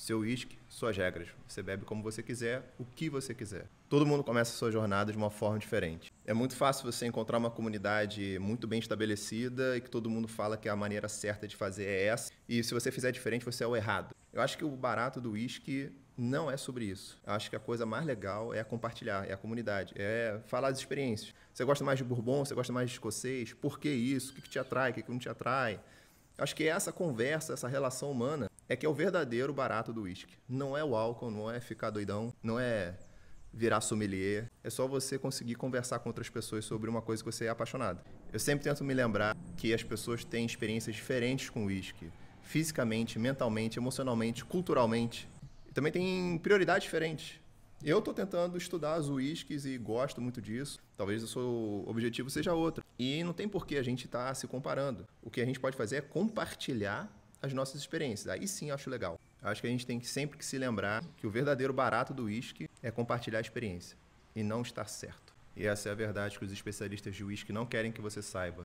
seu uísque, suas regras. Você bebe como você quiser, o que você quiser. Todo mundo começa a sua jornada de uma forma diferente. É muito fácil você encontrar uma comunidade muito bem estabelecida e que todo mundo fala que a maneira certa de fazer é essa, e se você fizer diferente, você é o errado. Eu acho que o barato do uísque não é sobre isso. Eu acho que a coisa mais legal é compartilhar, é a comunidade, é falar as experiências. Você gosta mais de bourbon, você gosta mais de escocês, por que isso, o que te atrai, o que não te atrai. Eu acho que é essa conversa, essa relação humana é que é o verdadeiro barato do uísque. Não é o álcool, não é ficar doidão, não é virar sommelier. É só você conseguir conversar com outras pessoas sobre uma coisa que você é apaixonado. Eu sempre tento me lembrar que as pessoas têm experiências diferentes com uísque. Fisicamente, mentalmente, emocionalmente, culturalmente. E também tem prioridades diferentes. Eu estou tentando estudar as uísques e gosto muito disso. Talvez o seu objetivo seja outro. E não tem por que a gente estar tá se comparando. O que a gente pode fazer é compartilhar as nossas experiências. Aí sim eu acho legal. Eu acho que a gente tem que sempre que se lembrar que o verdadeiro barato do uísque é compartilhar a experiência e não estar certo. E essa é a verdade que os especialistas de uísque não querem que você saiba.